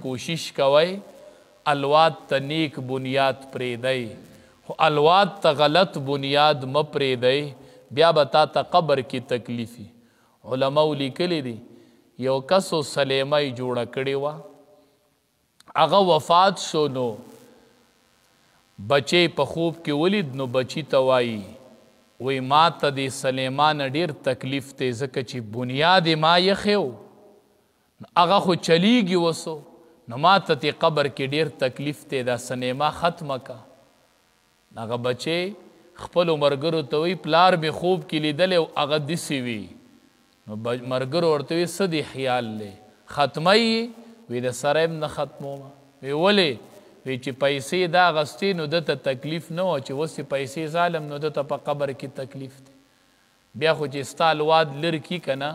کوشش کوئ الواد ته نیک بنیاد پرېدی خو الواد ته غلط بنیاد م پرېدی بیا به تا ته قبر کې تکلیفي علماو لیکلی دي یو کسو سلیمه جوړه کړې وه هغه وفات شو نو بچې په خوب کې ولید نو بچی ته وایي وی ما ته د سلیمان ډیر تکلیف ته ځکه چې بنیاد ما یخیو هغه خو چلیږي وسو نو ما ته تی قبر کې ډیر تکلیف ته دا سنیما ختمه کا هغه بچي خپل مرګرو ته وی پلار به خوب کې لیدل او هغه دسی وی نو مرګرو ورته وی سدي خیال لې ختمه وی د سره نه ختمو وی ولې وی چې پیسې دا غستې نو د ته تکلیف نه او چې وسې پیسې ظالم نو د ته په قبر کې تکلیف دی بیا خو چې ستا الواد لر کی کنه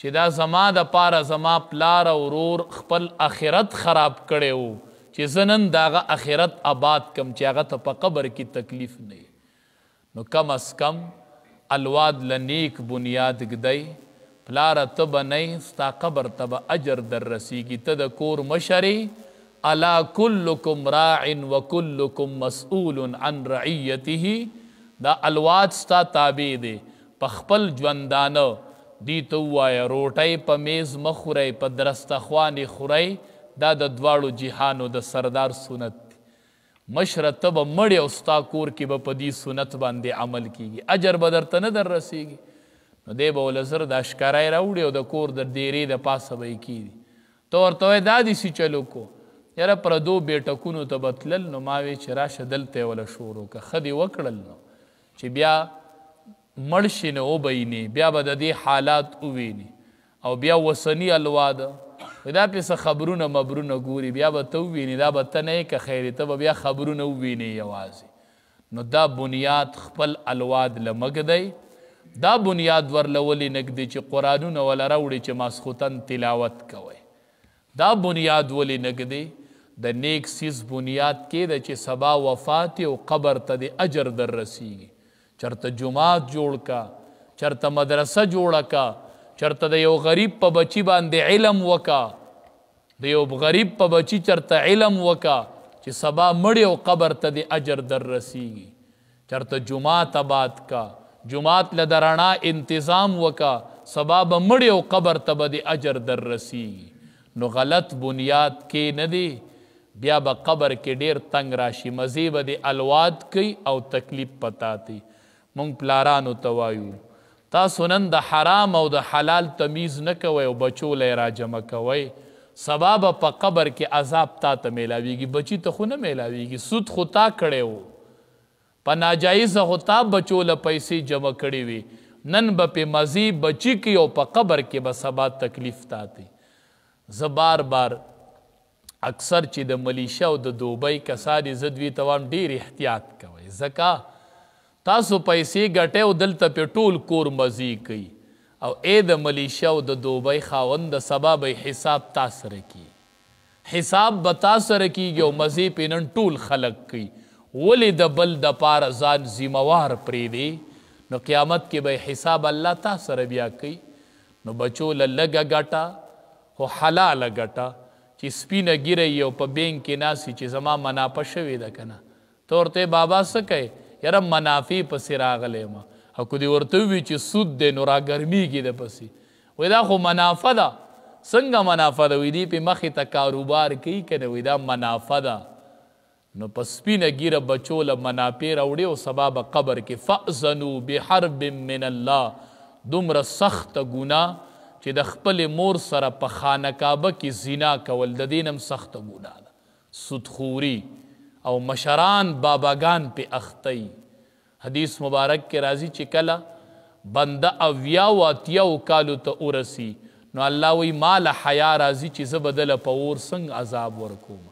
چې دا زما د پاره زما پلار او ورور خپل اخرت خراب کړي وو چې زنن داغه اخرت آباد کم چې هغه ته په قبر کې تکلیف نه نو کم از کم الواد لنیک بنیاد گدی پلار ته بنئ ستا قبر ته به اجر در رسیږي ته د کور مشري الا کلکم راع و کلکم مسئول عن رعیته دا الواد ستا تابع دی په خپل ژوندانه دی ته ووایه روټۍ په میز مه خورئ په درستخوانې خورئ دا د دواړو جهانو د سردار سنت دی مشره ته به مړې او ستا کور کې به په دې سنت باندې عمل کیږي اجر به درته نه در رسیږي نو دی به له زر د اشکاری راوړي او د کور د ډیرې د پاسه به یې کیږي ته ورته وایې دا داسې چلو کو یاره پردو بیټکونو ته به تلل نو ما وې چې راشه دلته یې وله شور وکړه ښه دې وکړل نو چې بیا مړ شي نه وبیني بیا به د دې حالات وویني او بیا وسنی الواده دا پس خبرونه مبرونه ګوري بیا به ته وویني دا به ته نه که خیر ته به بیا خبرونه وویني یوازې نو دا بنیاد خپل الواد لمګدی دا بنیاد ورلولې نګدی چې قرانونه ول راوړي چې ماسختن تلاوت کوي دا بنیاد ولې نګدی د نیک سیس بنیاد کې د چې سبا وفات او قبر ته د اجر در رسیږي چرته جمعات جوړ کا چرته مدرسه جوړه کا چرته د یو غریب په بچی باندې علم وکا د یو غریب په بچی چرته علم وکا چې سبا مړی او قبر ته د اجر در رسیږي چرته جمعات آباد کا جمعات له درنا انتظام وکا سبا به مړی او قبر ته به د اجر در رسیږي نو غلط بنیاد کې نه دی بیا به قبر کې ډیر تنگ راشي مزیب د الواد کوي او تکلیف پتاتی مونږ پلارانو ته وایو تاسو نن د حرام او د حلال تمیز نه کوئ او بچو لې راجمع کوئ سبا به په قبر کې عذاب تا ته میلاویږي بچی ته خو نه میلاویږي سود خو تا کړی و په ناجایزه خو تا بچو له پیسې جمع کړې وي نن به په مزي بچی کی او په قبر کې به سبا تکلیف تاتي زبار بار اکثر چې د ملیشیا او د دوبۍ کسانی زدوی توام ډیر احتیاط کوي زکه تاسو پیسې ګټه او دلته په ټول کور مزي کوي او اې د ملیشیا او د دوبۍ خاوند د سبب حساب تاسو رکی حساب به تاسو رکیږي او مزي پینن ټول خلق کوي ولې د بل د پار ځان ذمہوار پرې دی نو قیامت کې به حساب الله تاسو سره بیا کوي نو بچو لګه ګټه خو حلال ګټه چې سپینه ګیره یو په بینک کې ناسي چې زما مناپه شوې ده کنه تورته بابا څه کوي یاره منافع پسې راغلی ما او که دې ورته ووي چې سود دی نو راګرمیږي د پسې وایي دا خو منافع ده څنګه منافع ده وایي دې پې مخې ته کاروبار کوي که نه وایي دا منافع ده نو په سپینه ګیره بچو له منافع راوړي او سبا به قبر کې فأذنو بحرب من الله دومره سخت ګناه چې د خپل مور سره په خانه کعبه کې زنا کول د دینم سخت ګناه ده سودخوري او مشران باباګان په اختی حدیث مبارک کې راځي چې کله بنده اویا او اتیاو کالو ته ورسی نو الله وی مال حیا راځي چې زه بدله په اور څنګه عذاب ورکوم